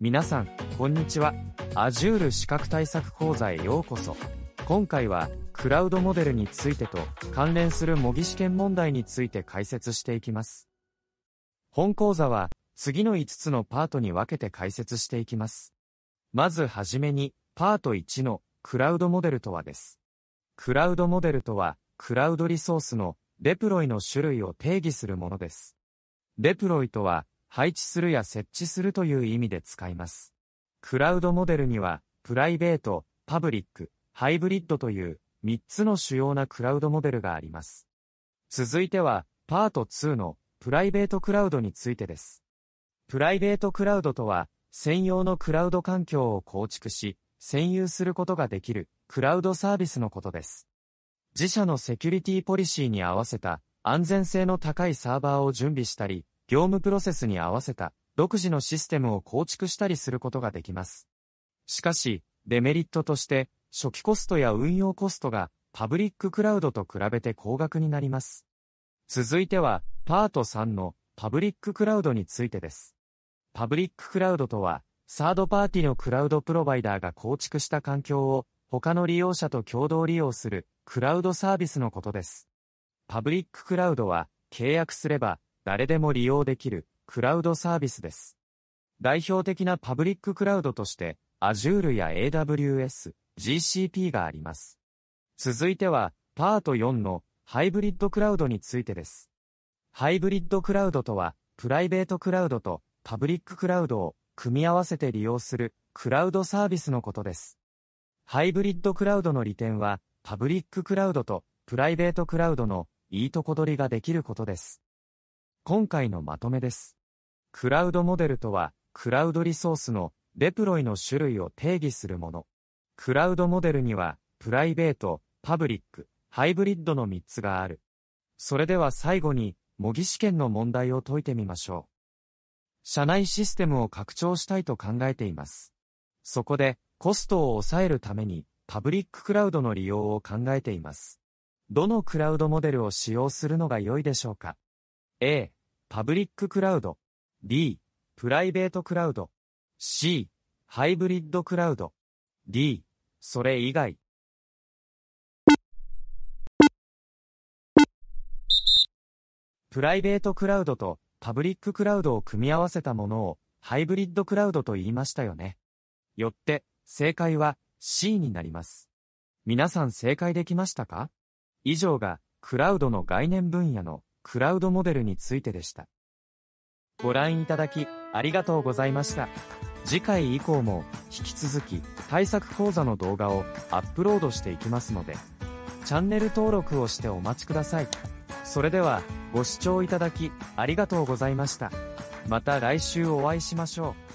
皆さん、こんにちは。Azure 資格対策講座へようこそ。今回は、クラウドモデルについてと、関連する模擬試験問題について解説していきます。本講座は、次の5つのパートに分けて解説していきます。まずはじめに、パート1の、クラウドモデルとはです。クラウドモデルとは、クラウドリソースのデプロイの種類を定義するものです。デプロイとは、配置するや設置するという意味で使います。クラウドモデルには、プライベート、パブリック、ハイブリッドという3つの主要なクラウドモデルがあります。続いては、パート2のプライベートクラウドについてです。プライベートクラウドとは、専用のクラウド環境を構築し、占有することができるクラウドサービスのことです。自社のセキュリティポリシーに合わせた安全性の高いサーバーを準備したり、業務プロセスに合わせた独自のシステムを構築したりすることができます。しかし、デメリットとして、初期コストや運用コストがパブリッククラウドと比べて高額になります。続いては、パート3のパブリッククラウドについてです。パブリッククラウドとは、サードパーティのクラウドプロバイダーが構築した環境を他の利用者と共同利用するクラウドサービスのことです。パブリッククラウドは契約すれば誰でも利用できるクラウドサービスです。代表的なパブリッククラウドとして Azure や AWS、GCP があります。続いてはパート4のハイブリッドクラウドについてです。ハイブリッドクラウドとはプライベートクラウドとパブリッククラウドを組み合わせて利用するクラウドサービスのことです。ハイブリッドクラウドの利点はパブリッククラウドとプライベートクラウドのいいとこ取りができることです。今回のまとめです。クラウドモデルとは、クラウドリソースのデプロイの種類を定義するもの。クラウドモデルには、プライベート、パブリック、ハイブリッドの3つがある。それでは最後に、模擬試験の問題を解いてみましょう。社内システムを拡張したいと考えています。そこで、コストを抑えるために、パブリッククラウドの利用を考えています。どのクラウドモデルを使用するのが良いでしょうか A、パブリッククラウド。B、プライベートクラウド。C、ハイブリッドクラウド。D、それ以外。プライベートクラウドとパブリッククラウドを組み合わせたものをハイブリッドクラウドと言いましたよね。よって、正解は C になります。皆さん正解できましたか以上がクラウドの概念分野のクラウドモデルについてでした。ご覧いただき、ありがとうございました。次回以降も、引き続き、対策講座の動画をアップロードしていきますので、チャンネル登録をしてお待ちください。それでは、ご視聴いただき、ありがとうございました。また来週お会いしましょう。